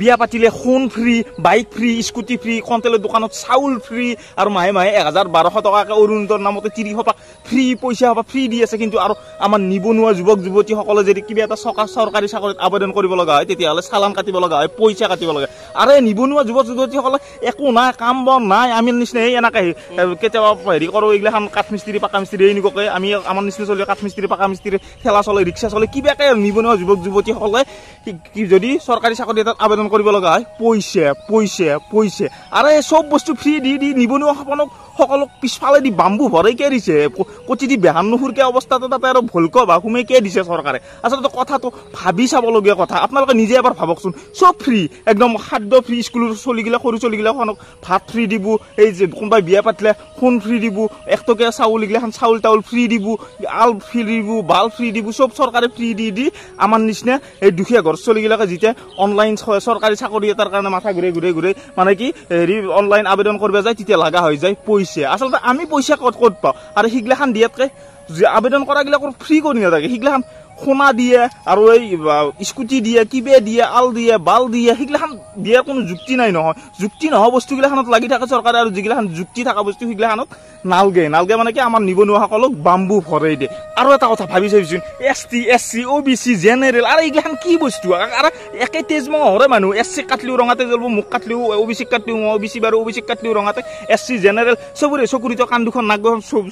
বিয়া পাতিলে সোণ free bike free scooty free কণ্টেলৰ দোকানত চাউল ফ্ৰী আৰু মাহে মাহে এক হাজাৰ বাৰশ টকাকৈ অৰুণোদয়ৰ নামতে তিনিশ টকা ফ্ৰী পইচা পা ফ্ৰী দি আছে কিন্তু আৰু আমাৰ নিবনুৱা যুৱক যুৱতীসকলে যদি কিবা এটা চৰকাৰ চৰকাৰী চাকৰিত আবেদন কৰিব লগা হয় তেতিয়াহ'লে চালান কাটিব লগা হয় পইচা কাটিব লগা হয় আৰু এই নিবনুৱা যুৱক যুৱতীসকলে একো নাই কাম বন নাই আমাৰ নিচিনাহে এনেকৈ কেতিয়াবা হেৰি কৰোঁ এইগিলাখন কাঠমিস্ত্ৰী পাকা মিস্ত্ৰী এনেকুৱাকৈ আমি আমাৰ নিচিনা চলি কাঠমিস্ত্ৰী পাকা মিস্ত্ৰী ঠেলা চলে ৰিক্সা চলে কিবাকৈ নিবনুৱা যুৱক যুৱতীসকলে যদি চৰকাৰী চাকৰি এটাত আবেদন কৰিব লগা হয় পইচে পইচে পইচে আৰু এই চব বস্তু ফ্ৰী দি দি নিবনুৱাসকলক সকলক পিছফালে দি বাম্বু ভৰাই কে দিছে কচি দি বেহান নুসুৰকীয়া অৱস্থাতে তাতে আৰু ভলক বা সুমে কে দিছে চৰকাৰে আচলতে কথাটো ভাবি চাবলগীয়া কথা আপোনালোকে নিজে এবাৰ ভাবকচোন চব ফ্ৰী একদম খাদ্য ফ্ৰী স্কুলৰ চলিগিলা সৰু চলিগিলাখনক ভাত ফ্ৰী দিব এই যে কোনোবাই বিয়া পাতিলে সোণ ফ্ৰী দিব একটকীয়া চাউলগিলাখন চাউল তাউল ফ্ৰী দিব আল ফ্ৰী দিব বাল ফ্ৰী দিব চব চৰকাৰে ফ্ৰী দি দি আমাৰ নিচিনা এই দুখীয়া ঘৰ চলিগিলাকে যেতিয়া অনলাইন চৰকাৰী চাকৰি এটাৰ কাৰণে মাথা ঘূৰাই ঘূৰাই ঘূৰাই মানে কি হেৰি অনলাইন আবেদন কৰিব যায় তেতিয়া লগা হৈ যায় পইচা দিছে আচলতে আমি পইচা ক'ত ক'ত পাওঁ আৰু সেইগিলাখান দিয়াতকৈ আবেদন কৰাগিলাকৰ ফ্ৰী কৰি নাথাকে সেইগিলাখান সোণা দিয়ে আৰু এই স্কুটি দিয়ে কিবে দিয়ে আল দিয়ে বাল দিয়ে সেইগিলাখান দিয়াৰ কোনো যুক্তি নাই নহয় যুক্তি নহয় বস্তুগিলাখনত লাগি থাকে চৰকাৰে আৰু যিগিলাখান যুক্তি থকা বস্তু সেইগিলাখনত নালগে নালগে মানে কি আমাৰ নিবনুৱাসকলক বাম্বু ভৰাই দিয়ে আৰু এটা কথা ভাবি চাইছোঁ S T S C O' B C general আৰু এইগিলাখান কি বস্তু আৰু একে তেজ মই মানুহ এছ চি কাটিলেও ৰঙাতে জ্বলব মোক কাটিলেও অ' বি চিক কাটিলেও অ' বি চি বাৰু অ' বি চিক কাটিলেও ৰঙাতে এছ চি জেনেৰেল চবৰে চকুৰিত কাণ দুখন নাক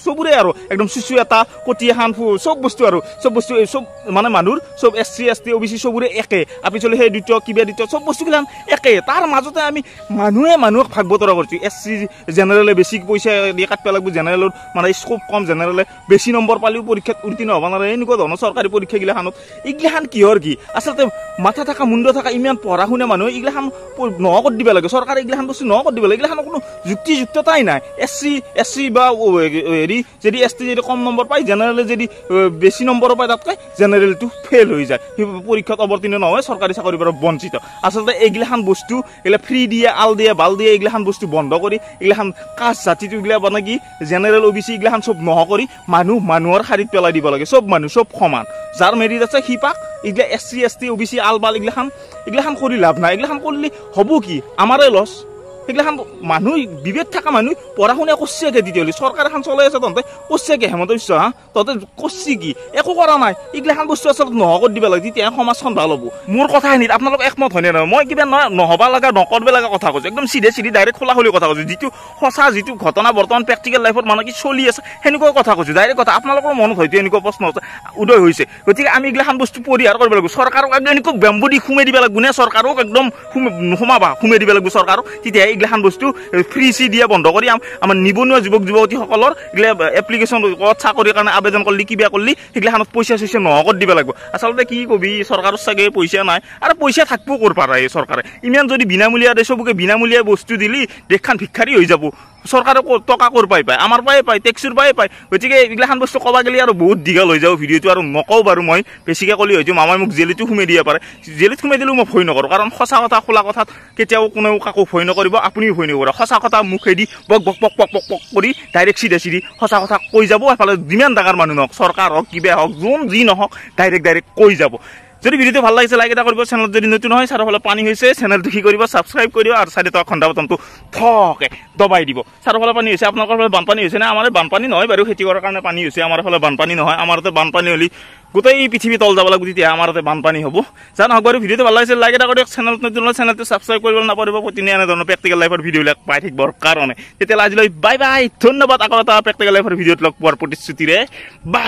চবৰে আৰু একদম চিচু এটা কটি এখন চব বস্তু আৰু চব বস্তু চব মানে মানুহৰ চব S C S T O' B C চবৰে একে আপিচলে সেই দ্বিতীয় কিবা দ্বিতীয় চব বস্তুগিলা একে তাৰ মাজতে আমি মানুহে মানুহক ভাগ বতৰা কৰিছোঁ এছ চি জেনেৰেলে বেছি পইচা দিয়ে কাটিব লাগিব জেনেৰেলত মানে স্কোপ কম জেনেৰেলে বেছি নম্বৰ পালেও পৰীক্ষাত উত্তীৰ্ণ হ'ব নোৱাৰে এনেকুৱা ধৰণৰ চৰকাৰী পৰীক্ষাগিলাখনত এইগিলাখান কিহৰ কি আচলতে মাথা থকা মুণ্ড থকা ইমান পঢ়া শুনা মানুহে এইগিলাখান নকত দিব লাগে চৰকাৰে এইগিলাখান বস্তু নকত দিব লাগে এইগিলাখানৰ কোনো যুক্তিযুক্ততাই নাই এছ চি এছ চি বা হেৰি যদি এছ টি যদি কম নম্বৰ পায় জেনেৰেলে যদি বেছি নম্বৰ পায় তাতকৈ জেনেৰেলটো ফেইল হৈ যায় সি পৰীক্ষাত অৱতীৰ্ণ নহয় চৰকাৰী চাকৰিৰ পৰা বঞ্চিত আচলতে এইগিলাখান বস্তু এইগিলা ফ্ৰী দিয়ে আল দিয়ে বাল দিয়ে এইগিলাখান বস্তু বন্ধ কৰি এইগিলাখান কাষ জাতিটো এইগিলা মানে কি জেনেৰেল অ' বি চি এইগিলাখান চব নহ কৰি মানুহ মানুহৰ শাৰীত পেলাই দিব লাগে চব মানুহ চব সমান যাৰ মেৰিট আছে সি পাক এইগিলা S C S T O' B C আল বাল এইগিলাখান এইগিলাখান কৰি লাভ নাই এইগিলাখান কৰিলে হ'ব কি আমাৰে লছ সেইগিলাখান মানুহ বিবেদ থকা মানুহ পঢ়া শুনা কৰিছে আগে তেতিয়াহ'লে চৰকাৰ এখন চলাই আছে তহঁতে কৰিছে হেমন্ত বিশ্ব হা তহঁতে কৰিছে কি একো কৰা নাই এইগিলাখান বস্তু আচলতে নহকত দিব লাগে তেতিয়া সমাজখন ভাল হ'ব মোৰ কথাখিনিত আপোনালোক একমত হয়নে নহয় মই কিবা নহয় নহবা লগা নকৰিব লগা কথা কৈছোঁ একদম চিধে চিধি ডাইৰেক্ট খোলা খুলি কথা কৈছোঁ যিটো সঁচা যিটো ঘটনা বৰ্তমান প্ৰেক্টিকেল লাইফত মানে কি চলি আছে সেনেকুৱা কথা কৈছোঁ ডাইৰেক্ট কথা আপোনালোকৰ মনত হয়তো এনেকুৱা প্ৰশ্ন উদয় হৈছে গতিকে আমি এইগিলাখান বস্তু পৰিহাৰ কৰিব লাগিব চৰকাৰক একদম এনেকুৱা বেম্বু দি সুমে দিব লাগিব নে চৰকাৰক একদম সুমে নোসোমাবা সুমে দিব লাগিব চৰকাৰক তেতিয়াহে এইগিলাখান বস্তু ফ্ৰী চি দিয়া বন্ধ কৰি আমাৰ নিবনুৱা যুৱক যুৱতীসকলৰ এইগিলা এপ্লিকেশ্যন চাকৰিৰ কাৰণে আবেদন কৰিলি কিবা কৰিলি সেইগিলাখানত পইচা চইচা নহকত দিব লাগিব আচলতে কি কবি চৰকাৰৰ চাগে পইচা নাই আৰু পইচা থাকিব ক'ৰ পাৰা চৰকাৰে ইমান যদি বিনামূলীয়া দে চবকে বিনামূলীয়া বস্তু দিলি দেশখন ভিক্ষাৰী হৈ যাব চৰকাৰে টকা কৰ পাই পায় আমাৰ পৰাই পায় টেক্সিৰ পৰাই পায় গতিকে এইগিলাখান বস্তু ক'ব গ'লে আৰু বহুত দীঘল হৈ যাব ভিডিঅ'টো আৰু নকওঁ বাৰু মই বেছিকৈ ক'লে হৈছোঁ মামাই মোক জেলিটো সুমাই দিব পাৰে জেলিত সুমাই দিলেও মই ভয় নকৰোঁ কাৰণ সঁচা কথা খোলা কথাত কেতিয়াও কোনেও কাকো ভয় নকৰিব আপুনিও ভয় নকৰে সঁচা কথা মুখেদি বক বক পক পক পক পক কৰি ডাইৰেক্ট চিধা চিধি সঁচা কথা কৈ যাব এফালে যিমান ডাঙৰ মানুহ নহওক চৰকাৰ হওক কিবা হওক যোন যি নহওক ডাইৰেক্ট ডাইৰেক্ট কৈ যাব যদি ভিডিঅ'টো ভাল লাগিছে লাইক এটা কৰিব চেনেলত যদি নতুন হয় চাৰিওফালে পানী হৈছে চেনেলটো কি কৰিব ছাবস্ক্ৰাইব কৰিব আৰু চাৰিটা খণ্ডা বটনটো থকে দবাই দিব চাৰিওফালে পানী হৈছে আপোনালোকৰ ফালে বানপানী হৈছে নে আমাৰ বানপানী নহয় বাৰু খেতি কৰাৰ কাৰণে পানী হৈছে আমাৰ ফালে বানপানী নহয় আমাৰ তাতে বানপানী হ'লে গোটেই পৃথিৱী তল যাব লাগে তেতিয়া আমাৰ তাতে বানপানী হ'ব জানো হওক বাৰু ভিডিঅ'টো ভাল লাগিছে লাইক এটা কৰি চেনেলত নতুন হ'লে চেনেলটো ছাবস্ক্ৰাইব কৰিব নাপাৰিব প্ৰতিদিনে এনেধৰণৰ প্ৰেক্টিকেল লাইফৰ ভিডিঅ'বিলাক পাই থাকিবৰ কাৰণে তেতিয়াহ'লে আজিলৈ বাই বাই ধন্যবাদ আকৌ এটা প্ৰেক্টিকেল লাইফৰ ভিডিঅ'ত লগ পোৱাৰ প্ৰতিশ্ৰুতিৰে বা